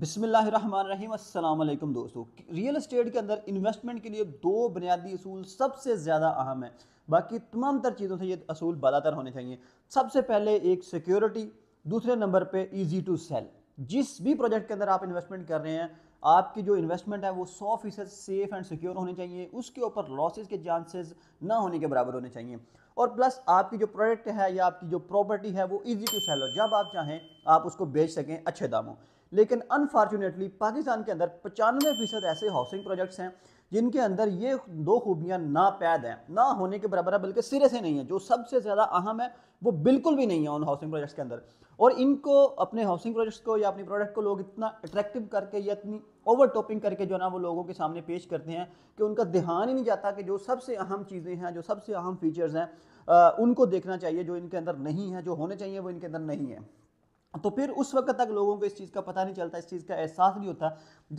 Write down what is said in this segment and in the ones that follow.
बिसमीम दोस्तों real estate के अंदर इन्वेस्टमेंट के लिए दो बुनियादी असूल सबसे ज़्यादा अहम है बाकी तमाम तर चीज़ों से ये असूल बदातर होने चाहिए सबसे पहले एक सिक्योरिटी दूसरे नंबर पे इजी टू सेल जिस भी प्रोजेक्ट के अंदर आप इन्वेस्टमेंट कर रहे हैं आपकी जो इन्वेस्टमेंट है वो सौ फीसद सेफ एंड सिक्योर होनी चाहिए उसके ऊपर लॉसेज के चांसेस ना होने के बराबर होने चाहिए और प्लस आपकी जो प्रोडक्ट है या आपकी जो प्रॉपर्टी है वो इजी टू सेल हो जब आप चाहें आप उसको बेच सकें अच्छे दामों लेकिन अनफॉर्चुनेटली पाकिस्तान के अंदर पचानवे फीसद ऐसे हाउसिंग प्रोजेक्ट्स हैं जिनके अंदर ये दो खूबियाँ ना पैद हैं ना होने के बराबर है बल्कि सिरे से नहीं है जो सबसे ज़्यादा अहम है वो बिल्कुल भी नहीं है उन हाउसिंग प्रोजेक्ट्स के अंदर और इनको अपने हाउसिंग प्रोजेक्ट्स को या अपने प्रोडक्ट को लोग इतना अट्रैक्टिव करके या इतनी ओवर टॉपिंग करके जो ना वो लोगों के सामने पेश करते हैं कि उनका ध्यान ही नहीं जाता कि जो सबसे अहम चीज़ें हैं जो सबसे अहम फीचर्स हैं उनको देखना चाहिए जो इनके अंदर नहीं है जो होने चाहिए वो इनके अंदर नहीं है तो फिर उस वक्त तक लोगों को इस चीज़ का पता नहीं चलता इस चीज़ का एहसास नहीं होता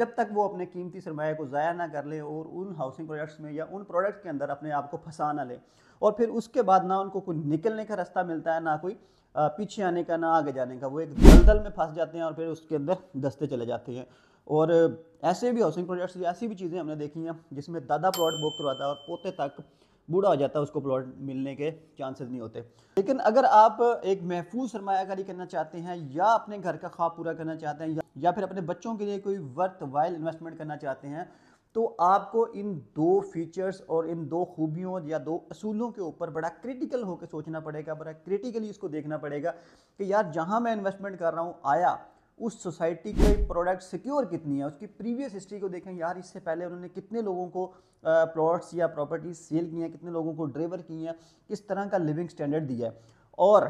जब तक वो अपने कीमती सरमाए को ज़ाया ना कर लें और उन हाउसिंग प्रोजेक्ट्स में या उन प्रोडक्ट्स के अंदर अपने आप को फंसा ना लें और फिर उसके बाद ना उनको कोई निकलने का रास्ता मिलता है ना कोई पीछे आने का ना आगे जाने का वो एक दलदल में फंस जाते हैं और फिर उसके अंदर दस्ते चले जाते हैं और ऐसे भी हाउसिंग प्रोजेक्ट्स ऐसी भी चीज़ें हमने देखी हैं जिसमें दादा प्लॉट बुक करवाता है और पोते तक बूढ़ा हो जाता है उसको प्लॉट मिलने के चांसेस नहीं होते लेकिन अगर आप एक महफूज सरमाकारी करना चाहते हैं या अपने घर का ख्वाब पूरा करना चाहते हैं या फिर अपने बच्चों के लिए कोई वर्थ वाइल इन्वेस्टमेंट करना चाहते हैं तो आपको इन दो फीचर्स और इन दो खूबियों या दो असूलों के ऊपर बड़ा क्रिटिकल होकर सोचना पड़ेगा बड़ा क्रिटिकली इसको देखना पड़ेगा कि यार जहाँ मैं इन्वेस्टमेंट कर रहा हूँ आया उस सोसाइटी के प्रोडक्ट सिक्योर कितनी है उसकी प्रीवियस हिस्ट्री को देखें यार इससे पहले उन्होंने कितने लोगों को प्लॉट्स या प्रॉपर्टीज सेल की हैं कितने लोगों को ड्राइवर की हैं किस तरह का लिविंग स्टैंडर्ड दिया है और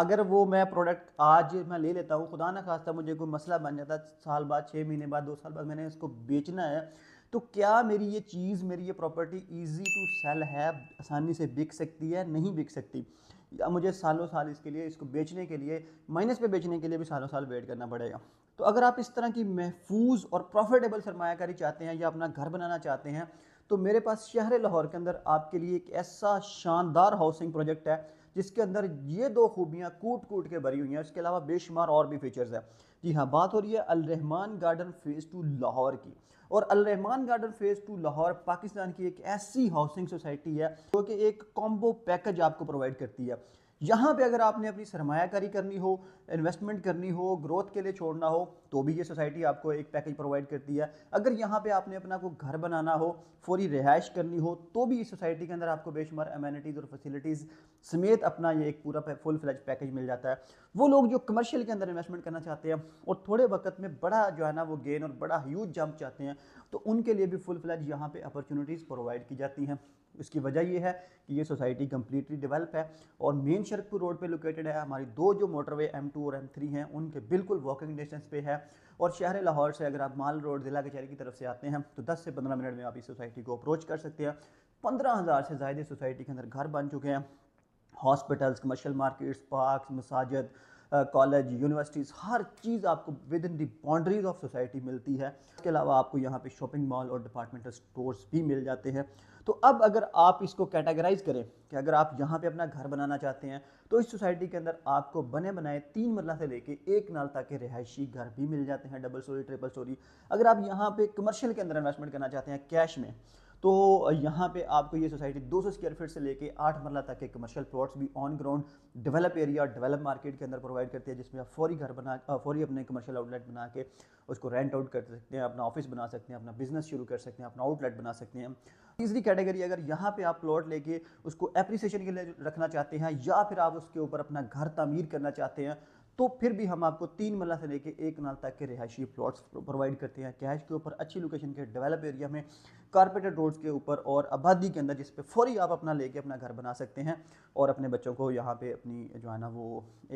अगर वो मैं प्रोडक्ट आज मैं ले लेता हूँ खुदा ना खास्ता मुझे कोई मसला बन जाता साल बाद छः महीने बाद दो साल बाद मैंने इसको बेचना है तो क्या मेरी ये चीज़ मेरी ये प्रॉपर्टी ईजी टू सेल है आसानी से बिक सकती है नहीं बिक सकती या मुझे सालों साल इसके लिए इसको बेचने के लिए माइनस पे बेचने के लिए भी सालों साल वेट करना पड़ेगा तो अगर आप इस तरह की महफूज और प्रॉफिटेबल सरमाकारी चाहते हैं या अपना घर बनाना चाहते हैं तो मेरे पास शहर लाहौर के अंदर आपके लिए एक ऐसा शानदार हाउसिंग प्रोजेक्ट है जिसके अंदर ये दो खूबियाँ कूट कूट के भरी हुई हैं इसके अलावा बेशुमार और भी फीचर्स हैं जी हाँ बात हो रही है Alrehman garden phase two Lahore की और Alrehman garden phase two Lahore Pakistan की एक ऐसी हाउसिंग सोसाइटी है जो कि एक कॉम्बो पैकेज आपको प्रोवाइड करती है यहाँ पे अगर आपने अपनी सरमायाकारी करनी हो इन्वेस्टमेंट करनी हो ग्रोथ के लिए छोड़ना हो तो भी ये सोसाइटी आपको एक पैकेज प्रोवाइड करती है अगर यहाँ पे आपने अपना को घर बनाना हो फौरी रिहाइश करनी हो तो भी इस सोसाइटी के अंदर आपको बेशुमार अमेनिटीज़ और फैसिलिटीज़ समेत अपना ये एक पूरा फुल फ्लैज पैकेज मिल जाता है वो लोग जो कमर्शियल के अंदर इन्वेस्टमेंट करना चाहते हैं और थोड़े वक्त में बड़ा जो है ना वो गेन और बड़ा ह्यूज जंप चाहते हैं तो उनके लिए भी फुल फ्लैज यहाँ पर अपॉर्चुनिटीज़ प्रोवाइड की जाती हैं इसकी वजह यह है कि ये सोसाइटी कम्प्लीटली डेवलप है और मेन शरकपुर रोड पे लोकेटेड है हमारी दो जो मोटरवे M2 और M3 हैं उनके बिल्कुल वॉकिंग डिस्टेंस पे है और शहर लाहौर से अगर आप माल रोड ज़िला कचहरी की तरफ से आते हैं तो 10 से 15 मिनट में आप इस सोसाइटी को अप्रोच कर सकते हैं पंद्रह हज़ार से ज्यादा सोसाइटी के अंदर घर बन चुके हैं हॉस्पिटल्स कमर्शल मार्केट्स पार्क मसाजद कॉलेज यूनिवर्सिटीज़ हर चीज़ आपको within the boundaries of society मिलती है इसके अलावा आपको यहाँ पे शॉपिंग मॉल और डिपार्टमेंटल स्टोर्स भी मिल जाते हैं तो अब अगर आप इसको कैटेगराइज करें कि अगर आप यहाँ पे अपना घर बनाना चाहते हैं तो इस सोसाइटी के अंदर आपको बने बनाए तीन मरला से लेके एक नाल तक के रिहायशी घर भी मिल जाते हैं डबल स्टोरी ट्रिपल स्टोरी अगर आप यहाँ पे कमर्शियल के अंदर इन्वेस्टमेंट करना चाहते हैं कैश में तो यहाँ पे आपको ये सोसाइटी 200 स्क्वायर फीट से लेके आठ मरला तक के कमर्शियल प्लॉट्स भी on ground develop area develop market के अंदर प्रोवाइड करती है जिसमें आप फौरी घर बना फौरी अपने कमर्शियल आउटलेट बना के उसको रेंट आउट कर सकते हैं अपना ऑफिस बना सकते हैं अपना बिजनेस शुरू कर सकते हैं अपना आउटलेट बना सकते हैं तीसरी कैटेगरी अगर यहाँ पे आप प्लॉट लेके उसको एप्रिसिएशन के लिए रखना चाहते हैं या फिर आप उसके ऊपर अपना घर तमीर करना चाहते हैं तो फिर भी हम आपको तीन मल्ला से लेकर एक नाल तक के रिहायशी प्लॉट्स प्रोवाइड करते हैं कैश के ऊपर अच्छी लोकेशन के डेवलप एरिया में कारपेटेड रोड्स के ऊपर और आबादी के अंदर जिस पर फौरी आप अपना लेके अपना घर बना सकते हैं और अपने बच्चों को यहाँ पे अपनी जो है ना वो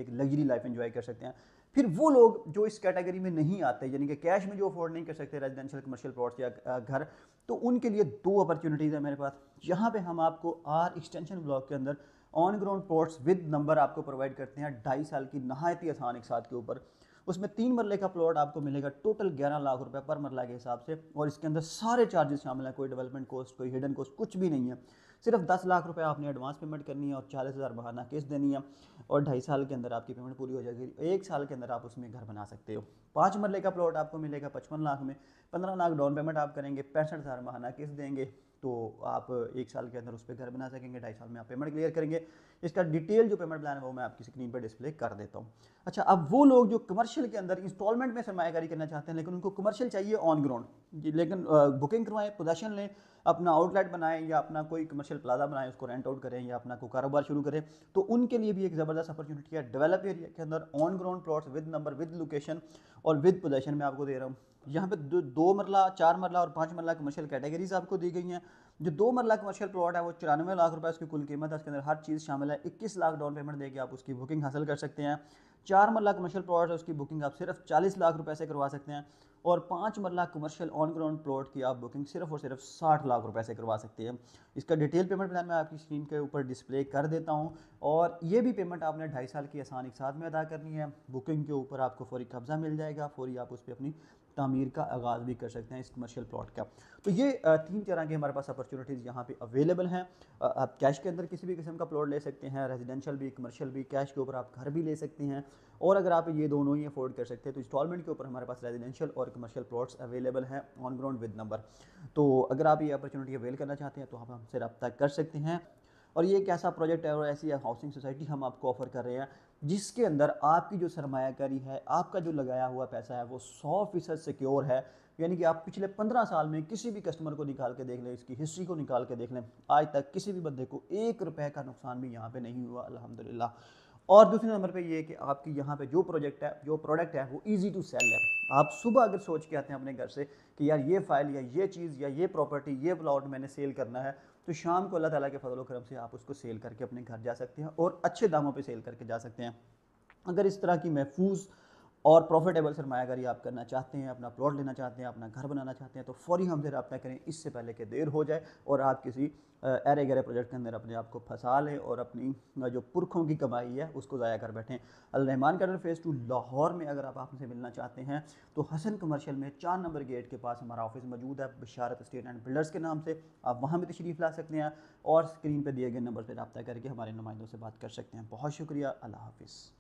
एक लग्जरी लाइफ इन्जॉय कर सकते हैं फिर वो लोग जो इस कैटेगरी में नहीं आते यानी कि कैश में जो अफोर्ड नहीं कर सकते रेजिडेंशियल कमर्शियल प्लॉट्स या घर तो उनके लिए दो अपॉर्चुनिटीज़ हैं मेरे पास यहाँ पर हम आपको आर एक्सटेंशन ब्लॉक के अंदर on ground plots with number आपको प्रोवाइड करते हैं ढाई साल की नहायती आसान एक साथ के ऊपर उसमें तीन मरले का प्लॉट आपको मिलेगा टोटल ग्यारह लाख रुपए पर मरला के हिसाब से और इसके अंदर सारे चार्जेस शामिल हैं कोई डेवलपमेंट कॉस्ट कोई हिडन कॉस्ट कुछ भी नहीं है सिर्फ दस लाख रुपए आपने एडवांस पेमेंट करनी है और चालीस हज़ार बहाना किस्त देनी है और ढाई साल के अंदर आपकी पेमेंट पूरी हो जाएगी एक साल के अंदर आप उसमें घर बना सकते हो पाँच मरले का प्लॉट आपको मिलेगा पचपन लाख में पंद्रह लाख डाउन पेमेंट आप करेंगे पैंसठ हज़ार बहाना किस्त देंगे तो आप एक साल के अंदर उस पर घर बना सकेंगे ढाई साल में आप पेमेंट क्लियर करेंगे इसका डिटेल जो पेमेंट प्लान है वो मैं आपकी स्क्रीन पर डिस्प्ले कर देता हूँ अच्छा अब वो लोग जो कमर्शियल के अंदर इंस्टॉलमेंट में सरमाकारी करना चाहते हैं लेकिन उनको कमर्शियल चाहिए ऑन ग्राउंड लेकिन बुकिंग करवाएं पोजेशन लें अपना आउटलेट बनाएं या अपना कोई कमर्शियल प्लाजा बनाएं उसको रेंट आउट करें या अपना कोई कारोबार शुरू करें तो उनके लिए भी एक ज़बरदस्त अपॉर्चुनिटी है डेवलप एरिया के अंदर on ground plots with number with location और विद पोजेशन में आपको दे रहा हूँ यहाँ पे दो, दो मरला चार मरला और पाँच मरला कमर्शियल कैटेगरीज आपको दी गई हैं जो दो मरला कमर्शियल प्लॉट है वो चौरानवे लाख रुपए उसकी कुल कीमत है उसके अंदर हर चीज़ शामिल है इक्कीस लाख डाउन पेमेंट देकर आप उसकी बुकिंग हासिल कर सकते हैं चार मरला कमर्शियल प्लॉट है उसकी बुकिंग आप सिर्फ चालीस लाख रुपये से करवा सकते हैं और पाँच मरला कमर्शियल ऑन ग्राउंड प्लॉट की आप बुकिंग सिर्फ और सिर्फ साठ लाख रुपए से करवा सकते हैं इसका डिटेल पेमेंट प्लान मैं आपकी स्क्रीन के ऊपर डिस्प्ले कर देता हूँ और ये भी पेमेंट आपने ढाई साल की आसान एक साथ में अदा करनी है बुकिंग के ऊपर आपको फौरी कब्ज़ा मिल जाएगा फौरी आप उस पर अपनी तमीर का आगाज़ भी कर सकते हैं इस कमर्शियल प्लॉट का तो ये तीन तरह के हमारे पास अपॉर्चुनिटीज़ यहाँ पे अवेलेबल हैं आप कैश के अंदर किसी भी किस्म का प्लॉट ले सकते हैं रेजिडेंशियल भी कमर्शियल भी कैश के ऊपर आप घर भी ले सकते हैं और अगर आप ये दोनों ही अफोर्ड कर सकते हैं तो इंस्टॉलमेंट के ऊपर हमारे पास रेजिडेंशियल और कमर्शियल प्लॉट्स अवेलेबल हैं ऑन ग्राउंड विद नंबर तो अगर आप ये अपॉर्चुनिटी अवेल करना चाहते हैं तो आप हमसे रब्ता कर सकते हैं और ये एक ऐसा प्रोजेक्ट है और ऐसी हाउसिंग सोसाइटी हम आपको ऑफर कर रहे हैं जिसके अंदर आपकी जो सरमाकारी है आपका जो लगाया हुआ पैसा है वो सौ फीसद सिक्योर है यानी कि आप पिछले पंद्रह साल में किसी भी कस्टमर को निकाल के देख लें इसकी हिस्ट्री को निकाल के देख लें आज तक किसी भी बंदे को एक रुपए का नुकसान भी यहाँ पे नहीं हुआ अलहमदिल्ला और दूसरे नंबर पे ये कि आपकी यहाँ पे जो प्रोजेक्ट है जो प्रोडक्ट है वो इजी टू सेल है आप सुबह अगर सोच के आते हैं अपने घर से कि यार ये फाइल या ये चीज़ या ये प्रॉपर्टी ये प्लॉट मैंने सेल करना है तो शाम को अल्लाह ताला के फजल करम से आप उसको सेल करके अपने घर जा सकते हैं और अच्छे दामों पर सेल करके जा सकते हैं अगर इस तरह की महफूज और प्रॉफिटेबल सरमायाकारी आप करना चाहते हैं अपना प्लॉट लेना चाहते हैं अपना घर बनाना चाहते हैं तो फौरी हमसे रब्ता करें इससे पहले कि देर हो जाए और आप किसी एरे गहरे प्रोजेक्ट के अंदर अपने आप को फंसा लें और अपनी जो पुरखों की कमाई है उसको ज़ाया कर बैठें अलरहमान कैडर फेस टू लाहौर में अगर आप हमसे मिलना चाहते हैं तो हसन कमर्शियल में चार नंबर गेट के पास हमारा ऑफिस मौजूद है बशारत स्टेट एंड बिल्डर्स के नाम से आप वहाँ भी तशरीफ़ ला सकते हैं और स्क्रीन पर दिए गए नंबर पर रबता करके हमारे नुमाइंदों से बात कर सकते हैं बहुत शुक्रिया अल्लाह हाफिज़